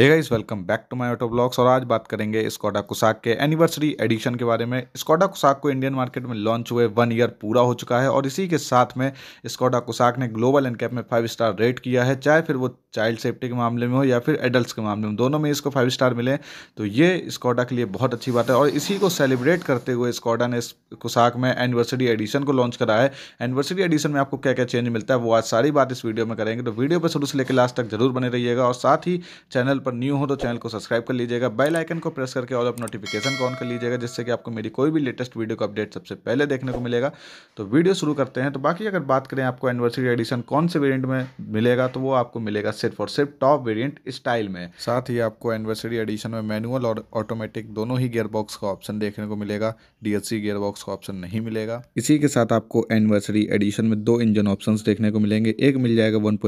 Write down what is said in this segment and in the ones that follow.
hey guys welcome back to my auto blogs और आज बात करेंगे स्कॉडा कुसाक के एनिवर्सरी एडिशन के बारे में स्कॉडा कुसाक को इंडियन मार्केट में लॉन्च हुए वन ईयर पूरा हो चुका है और इसी के साथ में स्कॉडा कुसाक ने ग्लोबल एनकैप में फाइव स्टार रेट किया है चाहे फिर वो चाइल्ड सेफ्टी के मामले में हो या फिर एडल्ट के मामले में दोनों में इसको फाइव स्टार मिले तो ये स्कॉडा के लिए बहुत अच्छी बात है और इसी को सेलिब्रेट करते हुए स्कॉडा ने कुसाक में एनिवर्सरी एडिशन को लॉन्च करा है एनिवर्सरी एडिशन में आपको क्या क्या चेंज मिलता है वो आज सारी बात इस वीडियो में करेंगे तो वीडियो पर शुरू से लेकर लास्ट तक जरूर बने रहिएगा और साथ ही चैनल पर न्यू हो तो चैनल को सब्सक्राइब कर लीजिएगा बेल आइकन को प्रेस करके ऑल ऑफ नोटिफिकेशन को ऑन कर लीजिएगा जिससे कि आपको मेरी कोई भी लेटेस्ट वीडियो का अपडेट सबसे पहले देखने को मिलेगा तो वीडियो शुरू करते हैं तो बाकी अगर बात करें आपको एनिवर्सरी एडिशन कौन से वेरियंट में मिलेगा तो वो आपको मिलेगा सिर्फ और सिर्फ टॉप वेरियंट स्टाइल में साथ ही आपको एनिवर्सरी एडिशन में मैनुअल और ऑटोमेटिक दोनों ही गियरबॉक्स का ऑप्शन देखने को मिलेगा डीएससी गियरबॉक्स का ऑप्शन नहीं मिलेगा इसी के साथ आपको एनिवर्सरी एडिशन में दो इंजन ऑप्शन देखने को मिलेंगे एक मिल जाएगा वन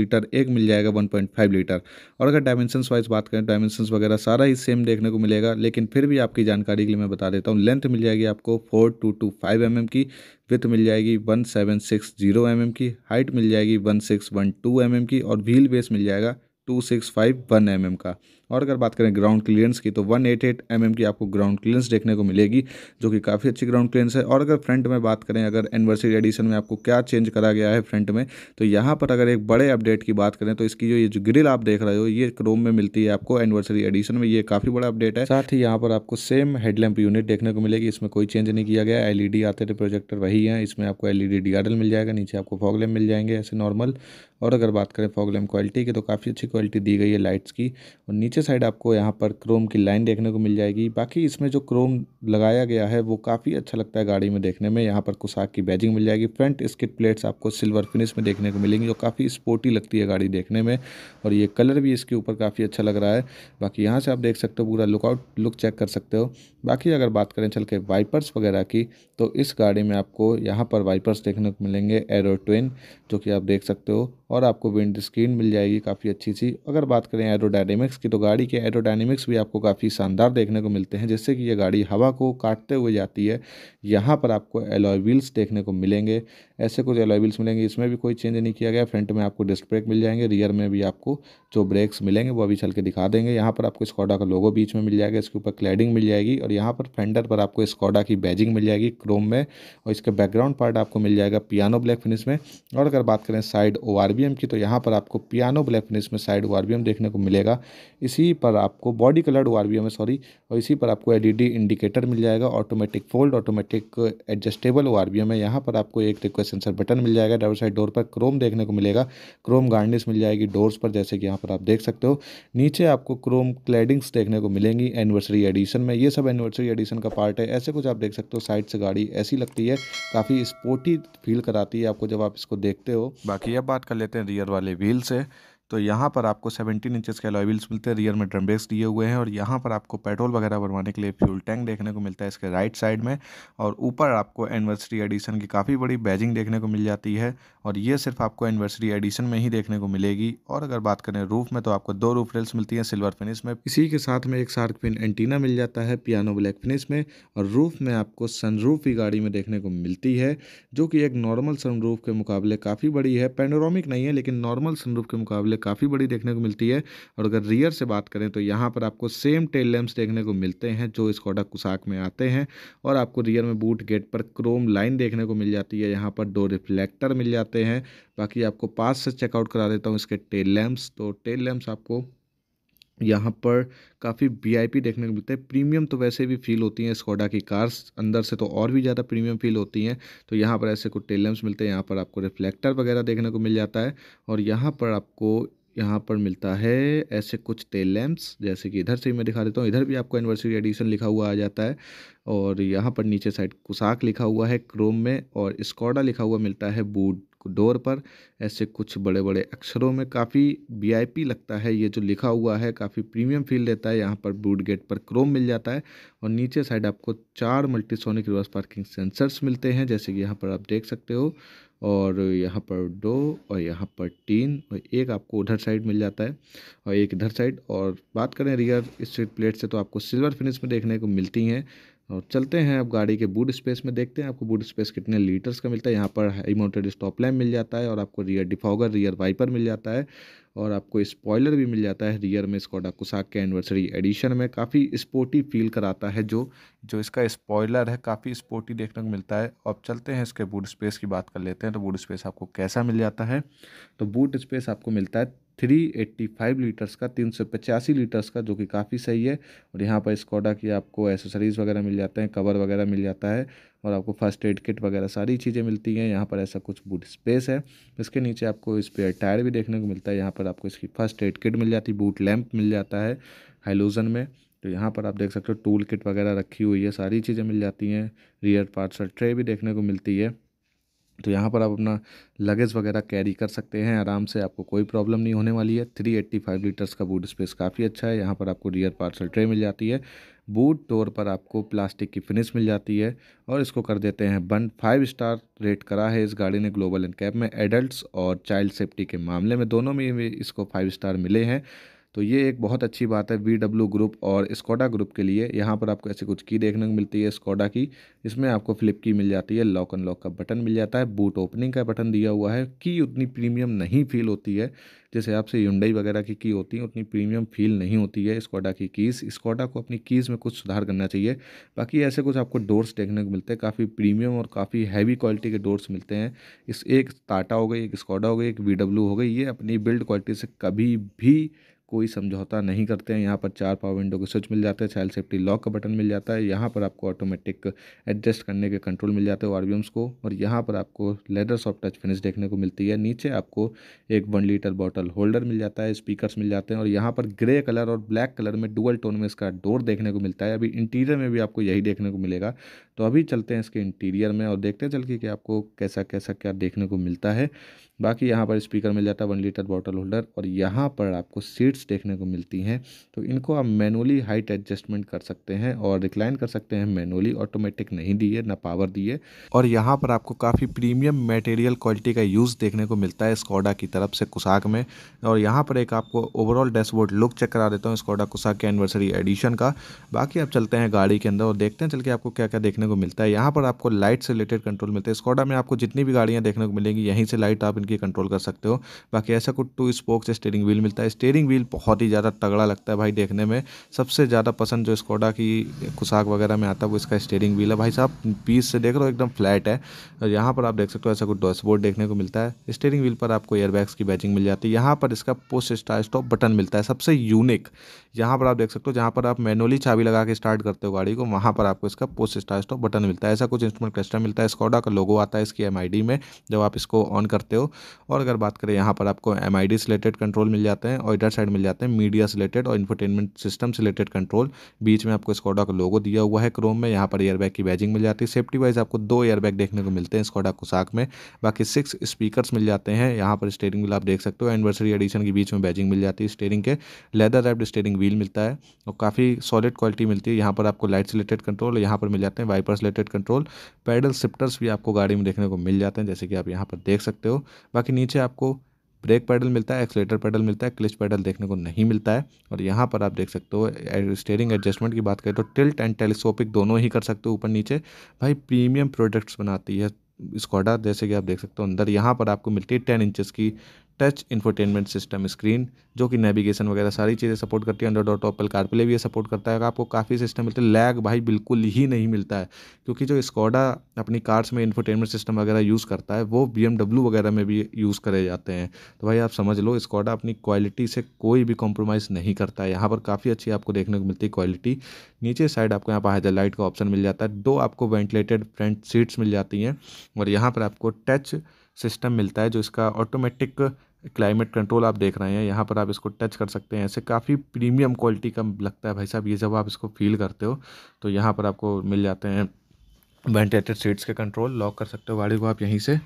लीटर एक मिल जाएगा 1.5 लीटर और अगर डायमेंशन डायमेंशंस वाइज बात करें डायमेंशंस वगैरह सारा ही सेम देखने को मिलेगा लेकिन फिर भी आपकी जानकारी के लिए मैं बता देता हूँ लेंथ मिल जाएगी आपको four two two five M की विथ मिल जाएगी one seven six zero M की हाइट मिल जाएगी one six one two M की और व्हील बेस मिल जाएगा two six five one M का और अगर बात करें ग्राउंड क्लियरेंस की तो 188 एट mm की आपको ग्राउंड क्लियरेंस देखने को मिलेगी जो कि काफ़ी अच्छी ग्राउंड क्लियरेंस है और अगर फ्रंट में बात करें अगर एनिवर्सरी एडिशन में आपको क्या चेंज करा गया है फ्रंट में तो यहाँ पर अगर एक बड़े अपडेट की बात करें तो इसकी जो ये जो ग्रिल आप देख रहे हो ये क्रोम में मिलती है आपको एनिवर्सरी एडिशन में ये काफ़ी बड़ा अपडेट है साथ ही यहाँ पर आपको सेम हेडलैम्प यूनिट देखने को मिलेगी इसमें कोई चेंज नहीं किया गया डी e आते थे प्रोजेक्टर वही है इसमें आपको एलईडी डीआरएल e मिल जाएगा नीचे आपको फॉगलेम मिल जाएंगे ऐसे नॉर्मल और अगर बात करें फॉगलेम क्वालिटी की तो काफ़ी अच्छी क्वालिटी दी गई है लाइट्स की और नीचे नीचे साइड आपको यहाँ पर क्रोम की लाइन देखने को मिल जाएगी बाकी इसमें जो क्रोम लगाया गया है वो काफ़ी अच्छा लगता है गाड़ी में देखने में यहाँ पर कुसाक की बैजिंग मिल जाएगी फ्रंट स्किट प्लेट्स आपको सिल्वर फिनिश में देखने को मिलेंगी जो काफ़ी स्पोर्टी लगती है गाड़ी देखने में और ये कलर भी इसके ऊपर काफ़ी अच्छा लग रहा है बाकी यहाँ से आप देख सकते हो पूरा लुकआउट लुक चेक कर सकते हो बाकी अगर बात करें चल के वाइपर्स वगैरह की तो इस गाड़ी में आपको यहाँ पर वाइपर्स देखने को मिलेंगे एरो ट्विन जो कि आप देख सकते हो और आपको विंड स्क्रीन मिल जाएगी काफ़ी अच्छी सी अगर बात करें एरोडायनेमिक्स की तो गाड़ी के एरोडायनेमिक्स भी आपको काफ़ी शानदार देखने को मिलते हैं जिससे कि ये गाड़ी हवा को काटते हुए जाती है यहाँ पर आपको एलॉय व्हील्स देखने को मिलेंगे ऐसे कुछ अलाइबिल्स मिलेंगे इसमें भी कोई चेंज नहीं किया गया फ्रंट में आपको डिस्क ब्रेक मिल जाएंगे रियर में भी आपको जो ब्रेक्स मिलेंगे वो अभी चल के दिखा देंगे यहाँ पर आपको स्कॉडा का लोगो बीच में मिल जाएगा इसके ऊपर क्लैडिंग मिल जाएगी और यहाँ पर फेंडर पर आपको स्कॉडा की बैजिंग मिल जाएगी क्रोम में और इसका बैकग्राउंड पार्ट आपको मिल जाएगा पियानो ब्लैक फिनिश में और अगर बात करें साइड ओ की तो यहाँ पर आपको पियानो ब्लैक फिनिश में साइड ओ देखने को मिलेगा इसी पर आपको बॉडी कलर्ड ओ है सॉरी और इसी पर आपको एल इंडिकेटर e मिल जाएगा ऑटोमेटिक फोल्ड ऑटोमेटिक एडजस्टेबल ओ है यहाँ पर आपको एक रिक्वेस्ट सेंसर बटन मिल जाएगा ड्राइवर साइड डोर पर क्रोम देखने को मिलेगा क्रोम गार्निश मिल जाएगी डोर्स पर जैसे कि यहाँ पर आप देख सकते हो नीचे आपको क्रोम क्लैडिंग्स देखने को मिलेंगी एनिवर्सरी एडिशन में ये सब एनिवर्सरी एडिशन का पार्ट है ऐसे कुछ आप देख सकते हो साइड से गाड़ी ऐसी लगती है काफ़ी स्पोर्टी फील कराती है आपको जब आप इसको देखते हो बाकी अब बात कर लेते हैं रियर वाले व्हील से तो यहाँ पर आपको 17 इंचेस के अलॉयल्स मिलते हैं रियर में ड्रम ब्रेक्स दिए हुए हैं और यहाँ पर आपको पेट्रोल वगैरह भरवाने के लिए फ्यूल टैंक देखने को मिलता है इसके राइट साइड में और ऊपर आपको एनिवर्सरी एडिशन की काफ़ी बड़ी बैजिंग देखने को मिल जाती है और ये सिर्फ आपको एनिवर्सरी एडिशन में ही देखने को मिलेगी और अगर बात करें रूफ में तो आपको दो रूफ रेल्स मिलती हैं सिल्वर फिनिश में इसी के साथ में एक सार्क पिन एंटीना मिल जाता है पियानो ब्लैक फिनिश में और रूफ में आपको सनरूफ भी गाड़ी में देखने को मिलती है जो कि एक नॉर्मल सनरूफ के मुकाबले काफ़ी बड़ी है पेनोरामिक नहीं है लेकिन नॉर्मल सनरूफ के मुकाबले काफ़ी बड़ी देखने को मिलती है और अगर रियर से बात करें तो यहाँ पर आपको सेम टेल लैम्प्स देखने को मिलते हैं जो स्कॉडा कुसाक में आते हैं और आपको रियर में बूट गेट पर क्रोम लाइन देखने को मिल जाती है यहाँ पर दो रिफ्लेक्टर मिल जाते सकते हैं बाकी आपको पास से चेकआउट करा देता हूँ इसके टेल लैम्प्स तो टेल लैम्प्स आपको यहाँ पर काफ़ी वीआईपी देखने को मिलते हैं प्रीमियम तो वैसे भी फील होती हैं स्कोडा की कार्स अंदर से तो और भी ज़्यादा प्रीमियम फील होती हैं तो यहाँ पर ऐसे कुछ टेलम्स मिलते हैं यहाँ पर आपको रिफ्लेक्टर वगैरह देखने को मिल जाता है और यहाँ पर आपको यहाँ पर मिलता है ऐसे कुछ टेल लैम्प्स जैसे कि इधर से मैं दिखा देता हूँ इधर भी आपको एनिवर्सरी एडिशन लिखा हुआ आ जाता है और यहाँ पर नीचे साइड कुसाक लिखा हुआ है क्रोम में और स्कॉडा लिखा हुआ मिलता है बूट डोर पर ऐसे कुछ बड़े बड़े अक्षरों में काफ़ी वी लगता है ये जो लिखा हुआ है काफ़ी प्रीमियम फील देता है यहाँ पर बूट गेट पर क्रोम मिल जाता है और नीचे साइड आपको चार मल्टीसोनिक रिवर्स पार्किंग सेंसर्स मिलते हैं जैसे कि यहाँ पर आप देख सकते हो और यहाँ पर दो और यहाँ पर तीन और एक आपको उधर साइड मिल जाता है और एक इधर साइड और बात करें रियर स्ट्रीट प्लेट से तो आपको सिल्वर फिनिश में देखने को मिलती हैं और तो चलते हैं अब गाड़ी के बूट स्पेस में देखते हैं आपको बूट स्पेस कितने लीटर्स का मिलता है यहाँ पर हाई माउंटेड स्टॉप लैम मिल जाता है और आपको रियर डिफॉगर रियर वाइपर मिल जाता है और आपको स्पॉयलर भी मिल जाता है रियर में स्कॉडा कुसाक के एनिवर्सरी एडिशन में काफ़ी स्पोर्टी फील कराता है जो जो इसका स्पॉयलर है काफ़ी स्पोर्टी देखने को मिलता है अब चलते हैं इसके बूट स्पेस की बात कर लेते हैं तो बूट स्पेस आपको कैसा मिल जाता है तो बूट स्पेस आपको मिलता है 385 लीटर्स का तीन लीटर्स का जो कि काफ़ी सही है और यहाँ पर स्कॉडा की आपको एसेसरीज़ वगैरह मिल जाते हैं कवर वगैरह मिल जाता है और आपको फर्स्ट एड किट वगैरह सारी चीज़ें मिलती हैं यहाँ पर ऐसा कुछ बूट स्पेस है इसके नीचे आपको स्पेयर टायर भी देखने को मिलता है यहाँ पर आपको इसकी फर्स्ट एड किट मिल जाती है बूट लैम्प मिल जाता है हाइलोजन में तो यहाँ पर आप देख सकते हो टूल किट वगैरह रखी हुई है सारी चीज़ें मिल जाती हैं रियर पार्ट्स और ट्रे भी देखने को मिलती है तो यहाँ पर आप अपना लगेज वगैरह कैरी कर सकते हैं आराम से आपको कोई प्रॉब्लम नहीं होने वाली है थ्री एट्टी फाइव लीटर्स का बूट स्पेस काफ़ी अच्छा है यहाँ पर आपको रियर पार्सल ट्रे मिल जाती है बूट डोर पर आपको प्लास्टिक की फिनिश मिल जाती है और इसको कर देते हैं बंद फाइव स्टार रेट करा है इस गाड़ी ने ग्लोबल एंड कैब में एडल्ट और चाइल्ड सेफ्टी के मामले में दोनों में इसको फाइव स्टार मिले हैं तो ये एक बहुत अच्छी बात है वी ग्रुप और स्कोडा ग्रुप के लिए यहाँ पर आपको ऐसी कुछ की देखने को मिलती है स्कोडा की इसमें आपको फ्लिप की मिल जाती है लॉक एंड लॉक का बटन मिल जाता है बूट ओपनिंग का बटन दिया हुआ है की उतनी प्रीमियम नहीं फील होती है जैसे आपसे युंडई वगैरह की की होती है उतनी प्रीमियम फील नहीं होती है स्कोडा की कीज़ स्कोडा को अपनी कीज़ में कुछ सुधार करना चाहिए बाकी ऐसे कुछ आपको डोर्स देखने को मिलते हैं काफ़ी प्रीमियम और काफ़ी हैवी क्वालिटी के डोर्स मिलते हैं इस एक टाटा हो गई एक स्कोडा हो गई एक वी हो गई ये अपनी बिल्ड क्वालिटी से कभी भी कोई समझौता नहीं करते हैं यहाँ पर चार पावर विंडो के स्विच मिल जाते हैं चाइल्ड सेफ्टी लॉक का बटन मिल जाता है यहाँ पर आपको ऑटोमेटिक एडजस्ट करने के कंट्रोल मिल जाते हैं आर को और यहाँ पर आपको लेदर सॉफ्ट टच फिनिश देखने को मिलती है नीचे आपको एक वन लीटर बॉटल होल्डर मिल जाता है स्पीकर मिल जाते हैं और यहाँ पर ग्रे कलर और ब्लैक कलर में डुअल टोन में इसका डोर देखने को मिलता है अभी इंटीरियर में भी आपको यही देखने को मिलेगा तो अभी चलते हैं इसके इंटीरियर में और देखते हैं चल के कि आपको कैसा कैसा क्या देखने को मिलता है बाकी यहाँ पर स्पीकर मिल जाता है वन लीटर बॉटल होल्डर और यहाँ पर आपको सीट्स देखने को मिलती हैं तो इनको आप मैनुअली हाइट एडजस्टमेंट कर सकते हैं और रिक्लाइन कर सकते हैं मैनुअली ऑटोमेटिक नहीं दिए ना पावर दिए और यहाँ पर आपको काफ़ी प्रीमियम मटेरियल क्वालिटी का यूज़ देखने को मिलता है स्कॉडा की तरफ से कुसाक में और यहाँ पर एक आपको ओवरऑल डैशबोर्ड लुक चेक करा देता हूँ स्कॉडा कुसाक के एनिवर्सरी एडिशन का बाकी आप चलते हैं गाड़ी के अंदर और देखते हैं चल के आपको क्या क्या देखने को मिलता है यहाँ पर आपको लाइट से रिलेटेड कंट्रोल मिलता है स्कॉडा में आपको जितनी भी गाड़ियाँ देखने को मिलेंगी यहीं से लाइट आप के कंट्रोल कर सकते हो बाकी ऐसा कुछ टू स्पोक्स स्टेयरिंग व्हील मिलता है स्टेयरिंग व्हील बहुत ही ज़्यादा तगड़ा लगता है भाई देखने में सबसे ज़्यादा पसंद जो स्कोडा की कुशाक वगैरह में आता है वो इसका स्टेयरिंग व्हील है भाई साहब पीस से देख रहे हो एकदम फ्लैट है और यहाँ पर आप देख सकते हो ऐसा कुछ डैशबोर्ड देखने को मिलता है स्टेयरिंग व्हील पर आपको एयरबैग्स की बैचिंग मिल जाती है यहाँ पर इसका पोस्ट स्टार स्टॉप बटन मिलता है सबसे यूनिक यहाँ पर आप देख सकते हो जहाँ पर आप मैनुअली चाबी लगा के स्टार्ट करते हो गाड़ी को वहाँ पर आपको इसका पोस्ट स्टार स्टॉप बटन मिलता है ऐसा कुछ इंस्ट्रूमेंट क्लस्टर मिलता है स्कॉडा का लोगो आता है इसकी एम में जब आप इसको ऑन करते हो और अगर बात करें यहाँ पर आपको एम आई डी सिलेटेड रिलेटेड कंट्रोल मिल जाते हैं और इधर साइड मिल जाते हैं मीडिया सिलेटेड रिलेटेड और इन्फोटेनमेंट सिस्टम से रिलेटेड कंट्रोल बीच में आपको स्कॉडा का लोगो दिया हुआ है क्रोम में यहाँ पर एयरबैग की बैजिंग मिल जाती है सेफ्टी वाइज आपको दो एयरबैग देखने को मिलते हैं स्कॉडा कुसाक में बाकी सिक्स स्पीकर्स मिल जाते हैं यहाँ पर स्टेयरिंग व्हील आप देख सकते हो एनिवर्सरी एडिशन के बीच में बैजिंग मिल जाती है स्टेयरिंग के लेदर रैप्ड स्टेयरिंग व्हील मिलता है और काफ़ी सॉलिड क्वालिटी मिलती है यहाँ पर आपको लाइट सिलेटेड रिलेटेड कंट्रोल यहाँ पर मिल जाते हैं wiper related control paddle shifters भी आपको गाड़ी में देखने को मिल जाते हैं जैसे कि आप यहाँ पर देख सकते हो बाकी नीचे आपको ब्रेक पैडल मिलता है एक्सलेटर पैडल मिलता है क्लिच पैडल देखने को नहीं मिलता है और यहाँ पर आप देख सकते हो स्टेयरिंग एडजस्टमेंट की बात करें तो टिल्ट एंड टेलीस्कोपिक दोनों ही कर सकते हो ऊपर नीचे भाई प्रीमियम प्रोडक्ट्स बनाती है स्कॉडा जैसे कि आप देख सकते हो अंदर यहाँ पर आपको मिलती है टेन इंचज़ की टच इन्फोटेनमेंट सिस्टम स्क्रीन जो कि नेविगेशन वगैरह सारी चीज़ें सपोर्ट करती है अंडर डॉट ऑपल कारप्ले भी ये सपोर्ट करता है आपको काफ़ी सिस्टम मिलते हैं लैग भाई बिल्कुल ही नहीं मिलता है क्योंकि जो स्कॉडा अपनी कार्स में इन्फोटेनमेंट सिस्टम वगैरह यूज़ करता है वो बी वगैरह में भी यूज़ करे जाते हैं तो भाई आप समझ लो स्कॉडा अपनी क्वालिटी से कोई भी कॉम्प्रोमाइज़ नहीं करता है यहाँ पर काफ़ी अच्छी आपको देखने को मिलती है क्वालिटी नीचे साइड आपको यहाँ पर लाइट का ऑप्शन मिल जाता है दो आपको वेंटिलेटेड फ्रंट सीट्स मिल जाती हैं और यहाँ पर आपको टच सिस्टम मिलता है जो इसका ऑटोमेटिक क्लाइमेट कंट्रोल आप देख रहे हैं यहाँ पर आप इसको टच कर सकते हैं ऐसे काफ़ी प्रीमियम क्वालिटी का लगता है भाई साहब ये जब आप इसको फील करते हो तो यहाँ पर आपको मिल जाते हैं वेंटिलेटेड सीट्स के कंट्रोल लॉक कर सकते हो गाड़ी को आप यहीं से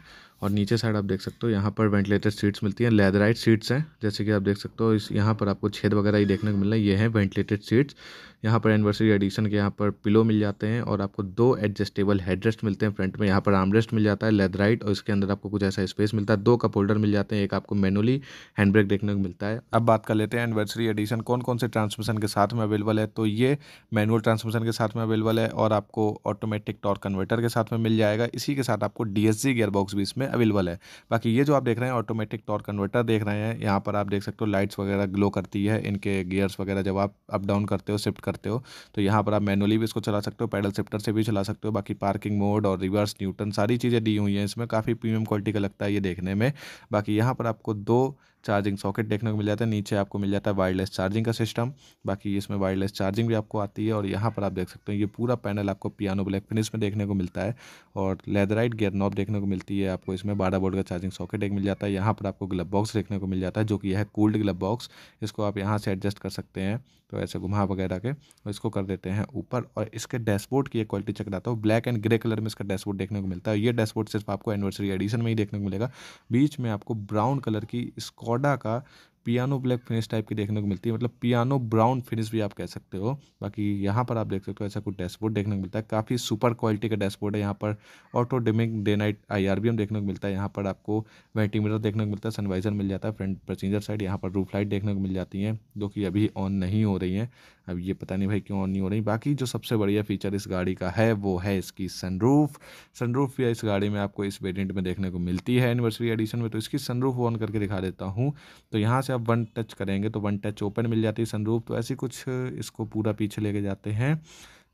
और नीचे साइड आप देख सकते हो यहाँ पर वेंटिलेटेड सीट्स मिलती हैं लेदराइट सीट्स हैं जैसे कि आप देख सकते हो इस यहाँ पर आपको छेद वगैरह ही देखने को मिल रहा है ये हैं वेंटिलेटेड सीट्स यहाँ पर एनिवर्सरी एडिशन के यहाँ पर पिलो मिल जाते हैं और आपको दो एडजस्टेबल हेडरेस्ट मिलते हैं फ्रंट में यहाँ पर आर्मरेस्ट मिल जाता है लेदराइट और इसके अंदर आपको कुछ ऐसा स्पेस मिलता है दो कप होल्डर मिल जाते हैं एक आपको मैनुअली हैंड ब्रेक देखने को मिलता है अब बात कर लेते हैं एनिवर्सरी एडिशन कौन कौन से ट्रांसमिशन के साथ में अवेलेबल है तो ये मैनुअल ट्रांसमिशन के साथ में अवेलेबल है और आपको ऑटोमेटिक टॉर्क कन्वर्टर के साथ में मिल जाएगा इसी के साथ आपको डी एस गियर बॉक्स भी इसमें अवेलेबल है बाकी ये जो आप देख रहे हैं ऑटोमेटिक टॉर्क कन्वर्टर देख रहे हैं यहाँ पर आप देख सकते हो लाइट्स वगैरह ग्लो करती है इनके गियर्स वगैरह जब आप अप डाउन करते हो शिफ्ट करते हो तो यहाँ पर आप मैनुअली भी इसको चला सकते हो पैडल शिफ्टर से भी चला सकते हो बाकी पार्किंग मोड और रिवर्स न्यूटन सारी चीज़ें दी हुई हैं इसमें काफ़ी प्रीमियम क्वालिटी का लगता है ये देखने में बाकी यहाँ पर आपको दो चार्जिंग सॉकेट देखने को मिल जाता है नीचे आपको मिल जाता है वायरलेस चार्जिंग का सिस्टम बाकी इसमें वायरलेस चार्जिंग भी आपको आती है और यहाँ पर आप देख सकते हैं ये पूरा पैनल आपको पियानो ब्लैक फिनिश में देखने को मिलता है और लेदराइट गेयर नॉब देखने को मिलती है आपको इसमें बारह बोर्ड का चार्जिंग सॉकेट एक मिल जाता है यहाँ पर आपको ग्लब बॉक्स देखने को मिल जाता है जो कि है कोल्ड ग्लब बॉक्स इसको आप यहाँ से एडजस्ट कर सकते हैं तो ऐसे घुमा वगैरह के और तो इसको कर देते हैं ऊपर और इसके डैशबोर्ड की एक क्वालिटी चेक कराता हूँ ब्लैक एंड ग्रे कलर में इसका डैशबोर्ड देखने को मिलता है ये डैशबोर्ड सिर्फ आपको एनिवर्सरी एडिशन में ही देखने को मिलेगा बीच में आपको ब्राउन कलर की स्कॉडा का पियानो ब्लैक फिनिश टाइप की देखने को मिलती है मतलब पियानो ब्राउन फिनिश भी आप कह सकते हो बाकी यहाँ पर आप देख सकते हो ऐसा कुछ डैशबोर्ड देखने को मिलता है काफ़ी सुपर क्वालिटी का डैशबोर्ड है यहाँ पर auto dimming day night I R V देखने को मिलता है यहाँ पर आपको वेंटीमीटर देखने को मिलता है सनवाइजर मिल जाता है फ्रंट पैसेंजर साइड यहाँ पर रूफ लाइट देखने को मिल जाती है जो कि अभी ऑन नहीं हो रही है अब ये पता नहीं भाई क्यों ऑन नहीं हो रही बाकी जो सबसे बढ़िया फीचर इस गाड़ी का है वो है इसकी सनरूफ सनरूफ या इस गाड़ी में आपको इस वेरियंट में देखने को मिलती है एनिवर्सरी एडिशन में तो इसकी सनरूफ ऑन करके दिखा देता हूँ तो यहाँ से आप वन टच करेंगे तो वन टच ओपन मिल जाती है सनरूफ तो ऐसी कुछ इसको पूरा पीछे लेके जाते हैं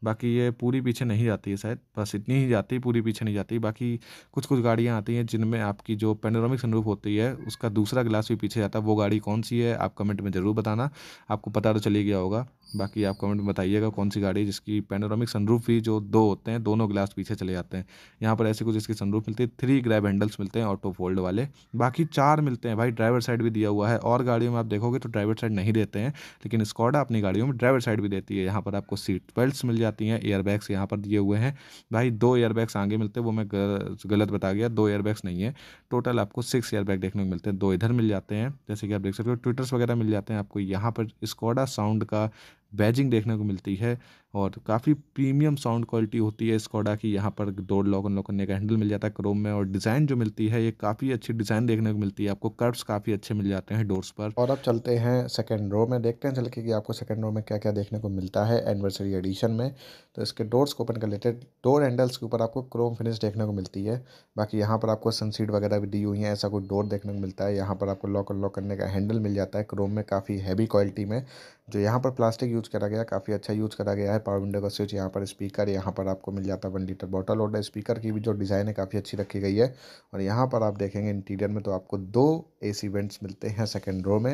बाकी ये पूरी पीछे नहीं जाती है शायद बस इतनी ही जाती है पूरी पीछे नहीं जाती बाकी कुछ कुछ गाड़ियाँ आती हैं जिनमें आपकी जो पेनोरामिक सनरूफ होती है उसका दूसरा ग्लास भी पीछे जाता है वो गाड़ी कौन सी है आप कमेंट में ज़रूर बताना आपको पता तो चले गया होगा बाकी आप कमेंट में बताइएगा कौन सी गाड़ी जिसकी पेनोरामिक सनरूफ भी जो दो होते हैं दोनों ग्लास पीछे चले जाते हैं यहाँ पर ऐसे कुछ इसकी सनरूफ मिलती है थ्री ग्रैब हैंडल्स मिलते हैं ऑटो फोल्ड वाले बाकी चार मिलते हैं भाई ड्राइवर साइड भी दिया हुआ है और गाड़ियों में आप देखोगे तो ड्राइवर साइड नहीं देते हैं लेकिन स्कॉडा अपनी गाड़ियों में ड्राइवर साइड भी देती है यहाँ पर आपको सीट बेल्ट मिल जाती हैं एयरबैग्स यहाँ पर दिए हुए हैं भाई दो एयरबैग्स आगे मिलते हैं वो मैं गलत बता गया दो एयरबैग्स नहीं है टोटल आपको सिक्स एयरबैग देखने को मिलते हैं दो इधर मिल जाते हैं जैसे कि आप देख सकते हो ट्विटर्स वगैरह मिल जाते हैं आपको यहाँ पर स्कॉडा साउंड का बैजिंग देखने को मिलती है और काफ़ी प्रीमियम साउंड क्वालिटी होती है स्कॉडा की यहाँ पर डोर लॉक अनलॉक करने का हैंडल मिल जाता है क्रोम में और डिज़ाइन जो मिलती है ये काफ़ी अच्छी डिज़ाइन देखने को मिलती है आपको कर्व्स काफ़ी अच्छे मिल जाते हैं डोर्स पर और अब चलते हैं सेकेंड रो में देखते हैं चल के कि आपको सेकेंड रो में क्या क्या देखने को मिलता है एनिवर्सरी एडिशन में तो इसके डोर्स को ओपन कर लेते हैं डोर हैंडल्स के ऊपर आपको क्रोम फिनिश देखने को मिलती है बाकी यहाँ पर आपको सनसीट वगैरह भी दी हुई है ऐसा कोई डोर देखने को मिलता है यहाँ पर आपको लॉक अनलॉक करने का हैंडल मिल जाता है क्रोम में काफ़ी हैवी क्वालिटी में जो यहाँ पर प्लास्टिक यूज़ करा गया काफ़ी अच्छा यूज़ करा गया है पावर विंडो का स्विच यहाँ पर स्पीकर यहाँ पर आपको मिल जाता है वन लीटर बॉटल और स्पीकर की भी जो डिज़ाइन है काफ़ी अच्छी रखी गई है और यहाँ पर आप देखेंगे इंटीरियर में तो आपको दो एसी वेंट्स मिलते हैं सेकेंड रो में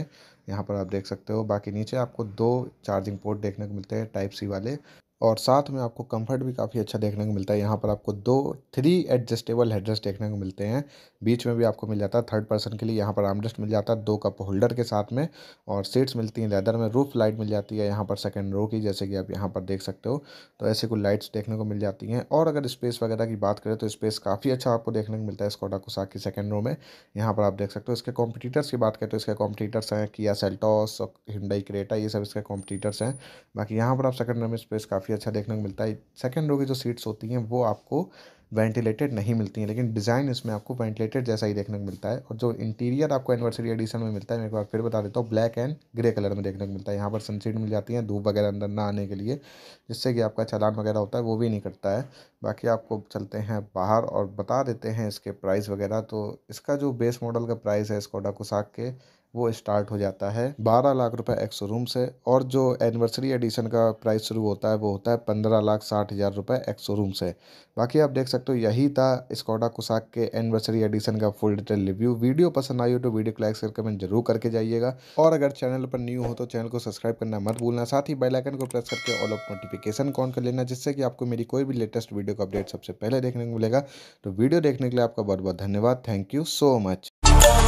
यहाँ पर आप देख सकते हो बाकी नीचे आपको दो चार्जिंग पोर्ट देखने को मिलते हैं टाइप सी वाले और साथ में आपको कंफर्ट भी काफ़ी अच्छा देखने को मिलता है यहाँ पर आपको दो थ्री एडजस्टेबल हेडरेस्ट देखने को मिलते हैं बीच में भी आपको मिल जाता है थर्ड पर्सन के लिए यहाँ पर आर्मरेस्ट मिल जाता है दो कप होल्डर के साथ में और सीट्स मिलती हैं लेदर में रूफ लाइट मिल जाती है यहाँ पर सेकेंड रो की जैसे कि आप यहाँ पर देख सकते हो तो ऐसे कुछ लाइट्स देखने को मिल जाती हैं और अगर स्पेस वगैरह की बात करें तो स्पेस काफ़ी अच्छा आपको देखने को मिलता है स्कोडा कुसाक की सेकेंड रो में यहाँ पर आप देख सकते हो इसके कॉम्पिटिटर्स की बात करें तो इसके कॉम्पिटिटर्स हैं किया सेल्टॉस हिंडाई क्रेटा ये सब इसके कॉम्पिटिटर्स हैं बाकी यहाँ पर आप सेकेंड रो में स्पेस काफ़ी अच्छा देखने को मिलता है सेकेंड रो की जो सीट्स होती हैं वो आपको वेंटिलेटेड नहीं मिलती हैं लेकिन डिज़ाइन इसमें आपको वेंटिलेटेड जैसा ही देखने को मिलता है और जो इंटीरियर आपको एनिवर्सरी एडिशन में मिलता है मैं एक बार फिर बता देता हूँ ब्लैक एंड ग्रे कलर में देखने को मिलता है यहाँ पर सनसीड मिल जाती है धूप वगैरह अंदर ना आने के लिए जिससे कि आपका चलान वगैरह होता है वो भी नहीं करता है बाकी आपको चलते हैं बाहर और बता देते हैं इसके प्राइस वगैरह तो इसका जो बेस मॉडल का प्राइस है स्कोडा कुसाक के वो स्टार्ट हो जाता है बारह लाख रुपए एक्स रूम से और जो एनिवर्सरी एडिशन का प्राइस शुरू होता है वो होता है पंद्रह लाख साठ हज़ार रुपये एक्स रूम से बाकी आप देख सकते हो यही था स्कॉडा कुसाक के एनिवर्सरी एडिशन का फुल डिटेल रिव्यू वीडियो पसंद आई हो तो वीडियो को लाइक शेयर कमेंट जरूर करके जाइएगा और अगर चैनल पर न्यू हो तो चैनल को सब्सक्राइब करना मत भूलना साथ ही बेलाइकन को प्रेस करके ऑल ऑफ नोटिफिकेशन कॉन कर लेना जिससे कि आपको मेरी कोई भी लेटेस्ट वीडियो का अपडेट सबसे पहले देखने को मिलेगा तो वीडियो देखने के लिए आपका बहुत बहुत धन्यवाद थैंक यू सो मच